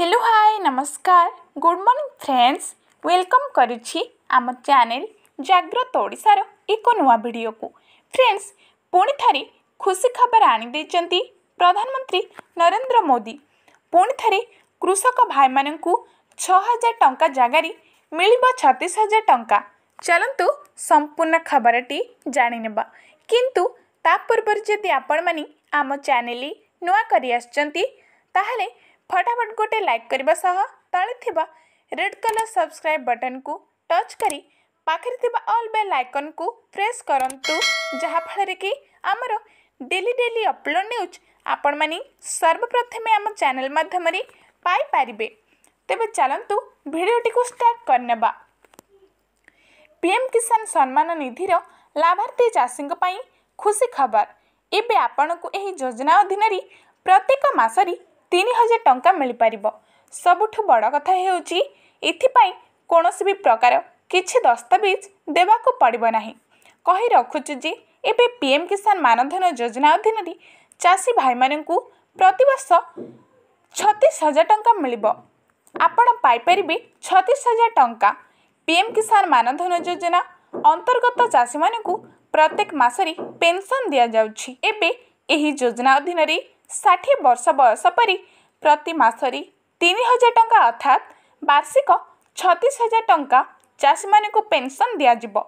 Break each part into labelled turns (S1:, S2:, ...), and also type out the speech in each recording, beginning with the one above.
S1: hello hi ନମସ୍କାର good morning friends welcome କରୁଛି ଆମ ଚ୍ୟାନେଲ ଜାଗ୍ରତ ଓଡ଼ିଶାର ଏକ ନୂଆ ଭିଡ଼ିଓକୁ ଫ୍ରେଣ୍ଡସ୍ ପୁଣିଥରେ ଖୁସି ଖବର ଆଣିଦେଇଛନ୍ତି ପ୍ରଧାନମନ୍ତ୍ରୀ ନରେନ୍ଦ୍ର ମୋଦି ପୁଣିଥରେ କୃଷକ ଭାଇମାନଙ୍କୁ ଛଅ ହଜାର ଟଙ୍କା ଜାଗାରେ ମିଳିବ ଛତିଶ ହଜାର ଟଙ୍କା ଚାଲନ୍ତୁ ସମ୍ପୂର୍ଣ୍ଣ ଖବରଟି ଜାଣିନେବା କିନ୍ତୁ ତା ପୂର୍ବରୁ ଯଦି ଆପଣମାନେ ଆମ ଚ୍ୟାନେଲ ନୂଆ କରି ଆସିଛନ୍ତି ତାହେଲେ फटाफट गोटे लाइक करने तेड कलर सब्सक्राइब बटन को टच कर अल बेल आइकन को प्रेस करूँ जहाँफल कि आमर डेली डेली अपलोड न्यूज आपण मानी सर्वप्रथमे आम चेल मध्यम पाई तेरे चलतु भिडटी को स्टार्ट करने पीएम किसान सम्मान निधि लाभार्थी चाषी खुशी खबर एवं आपण को यह योजना अधीन प्रत्येक मसरी ତିନି ହଜାର ଟଙ୍କା ମିଳିପାରିବ ସବୁଠୁ ବଡ଼ କଥା ହେଉଛି ଏଥିପାଇଁ କୌଣସି ବି ପ୍ରକାର କିଛି ଦସ୍ତାବିଜ ଦେବାକୁ ପଡ଼ିବ ନାହିଁ କହି ରଖୁଛୁ ଯେ ଏବେ ପିଏମ୍ କିଷାନ ମାନଧନ ଯୋଜନା ଅଧୀନରେ ଚାଷୀ ଭାଇମାନଙ୍କୁ ପ୍ରତିବର୍ଷ ଛତିଶ ହଜାର ଟଙ୍କା ମିଳିବ ଆପଣ ପାଇପାରିବେ ଛତିଶ ହଜାର ଟଙ୍କା ପିଏମ୍ କିଷାନ ମାନଧନ ଯୋଜନା ଅନ୍ତର୍ଗତ ଚାଷୀମାନଙ୍କୁ ପ୍ରତ୍ୟେକ ମାସରେ ପେନ୍ସନ୍ ଦିଆଯାଉଛି ଏବେ ଏହି ଯୋଜନା ଅଧୀନରେ ଷାଠିଏ ବର୍ଷ ବୟସ ପରି ପ୍ରତି ମାସରେ ତିନି ହଜାର ଟଙ୍କା ଅର୍ଥାତ୍ ବାର୍ଷିକ ଛତିଶ ହଜାର ଟଙ୍କା ଚାଷୀମାନଙ୍କୁ ପେନ୍ସନ୍ ଦିଆଯିବ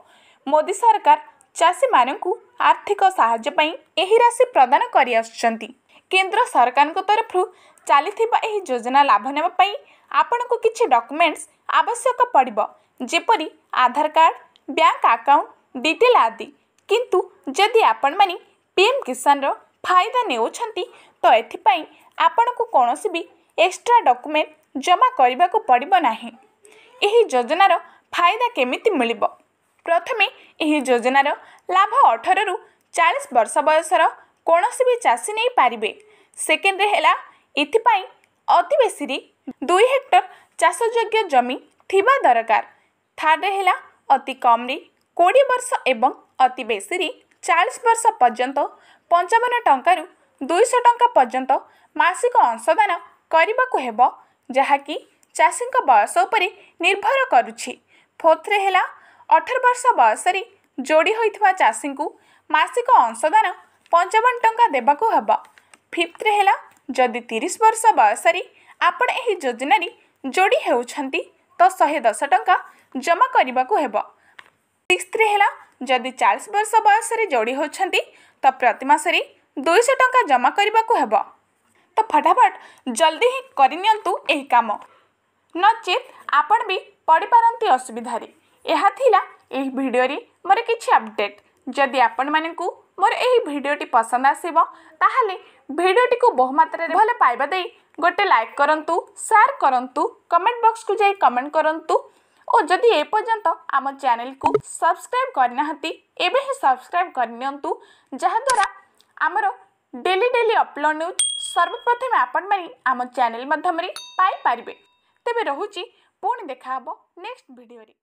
S1: ମୋଦି ସରକାର ଚାଷୀମାନଙ୍କୁ ଆର୍ଥିକ ସାହାଯ୍ୟ ପାଇଁ ଏହି ରାଶି ପ୍ରଦାନ କରିଆସୁଛନ୍ତି କେନ୍ଦ୍ର ସରକାରଙ୍କ ତରଫରୁ ଚାଲିଥିବା ଏହି ଯୋଜନା ଲାଭ ନେବା ପାଇଁ ଆପଣଙ୍କୁ କିଛି ଡକୁମେଣ୍ଟସ୍ ଆବଶ୍ୟକ ପଡ଼ିବ ଯେପରି Aadhaar card bank account detail ଆଦି କିନ୍ତୁ ଯଦି ଆପଣମାନେ ପିଏମ୍ କିଷାନର ଫାଇଦା ନେଉଛନ୍ତି ତ ଏଥିପାଇଁ ଆପଣଙ୍କୁ କୌଣସି ବି ଏକ୍ସଟ୍ରା ଡକ୍ୟୁମେଣ୍ଟ ଜମା କରିବାକୁ ପଡ଼ିବ ନାହିଁ ଏହି ଯୋଜନାର ଫାଇଦା କେମିତି ମିଳିବ ପ୍ରଥମେ ଏହି ଯୋଜନାର ଲାଭ ଅଠରରୁ ଚାଳିଶ ବର୍ଷ ବୟସର କୌଣସି ବି ଚାଷୀ ନେଇପାରିବେ ସେକେଣ୍ଡରେ ହେଲା ଏଥିପାଇଁ ଅତିବେଶୀରେ ଦୁଇ ହେକ୍ଟର ଚାଷଯୋଗ୍ୟ ଜମି ଥିବା ଦରକାର ଥାର୍ଡ଼ରେ ହେଲା ଅତି କମ୍ରେ କୋଡ଼ିଏ ବର୍ଷ ଏବଂ ଅତିବେଶୀରେ चालिस वर्ष पर्यन्त पञ्चन टु दुईशा पर्यन्त मासिक अंशदान चासीको बयसे निर्भर गर्ुर्थ्रे होला अठर वर्ष बयसरी जोडीहो चासीको मासिक अंशदान पन्चाउन टा दुब फिफ्थे होला जितिस वर्ष बयसरी आपजन जोडीहेन्ट शस टा जमा हे सिक् जदि चालीस वर्ष बयस जोड़ी होती तो प्रतिमास दुईश टा जमा करने को तो फटाफट जल्दी ही करनी कम नचे आपण भी पड़पारती असुविधे यह भिडरी मोर कि अपडेट जदि आपण मानक मोर यही भिडटी पसंद आसवे भिडटी को बहुमत भले पाइबा गोटे लाइक करूँ सेयार करूँ कमेंट बॉक्स को जाए कमेंट करूँ ଓ ଯଦି ଏପର୍ଯ୍ୟନ୍ତ ଆମ ଚ୍ୟାନେଲକୁ ସବସ୍କ୍ରାଇବ୍ କରିନାହାନ୍ତି ଏବେ ହିଁ ସବସ୍କ୍ରାଇବ୍ କରିନିଅନ୍ତୁ ଯାହାଦ୍ୱାରା ଆମର ଡେଲି ଡେଲି ଅପଲୋଡ଼ ନ୍ୟୁଜ୍ ସର୍ବପ୍ରଥମେ ଆପଣମାନେ ଆମ ଚ୍ୟାନେଲ ମାଧ୍ୟମରେ ପାଇପାରିବେ ତେବେ ରହୁଛି ପୁଣି ଦେଖାହେବ ନେକ୍ସଟ ଭିଡ଼ିଓରେ